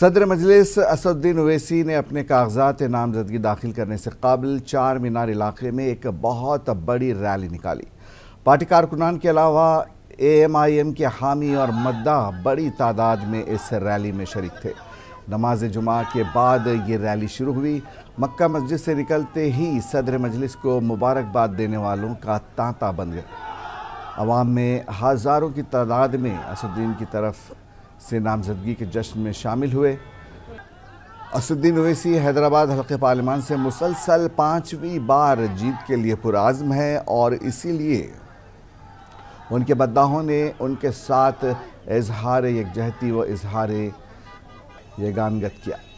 सदर मजलिस असुद्दीन अवैसी ने अपने कागजात नामजदगी दाखिल करने से कबल चार मीनार इलाके में एक बहुत बड़ी रैली निकाली पार्टी कारकुनान के अलावा एएमआईएम के हामी और मद्दा बड़ी तादाद में इस रैली में शरीक थे नमाज जुमा के बाद ये रैली शुरू हुई मक्का मस्जिद से निकलते ही सदर मजलिस को मुबारकबाद देने वालों का तांता बन गया आवाम में हज़ारों की तादाद में असदुद्दीन की तरफ से नामजदगी के जश्न में शामिल हुए असुद्दीन ओवैसी हैदराबाद हल्के पार्लियामान से मुसलसल पाँचवीं बार जीत के लिए पुराज़म है और इसीलिए उनके बद्दाहों ने उनके साथ इजहार यकजहती व इजहार यगानगत किया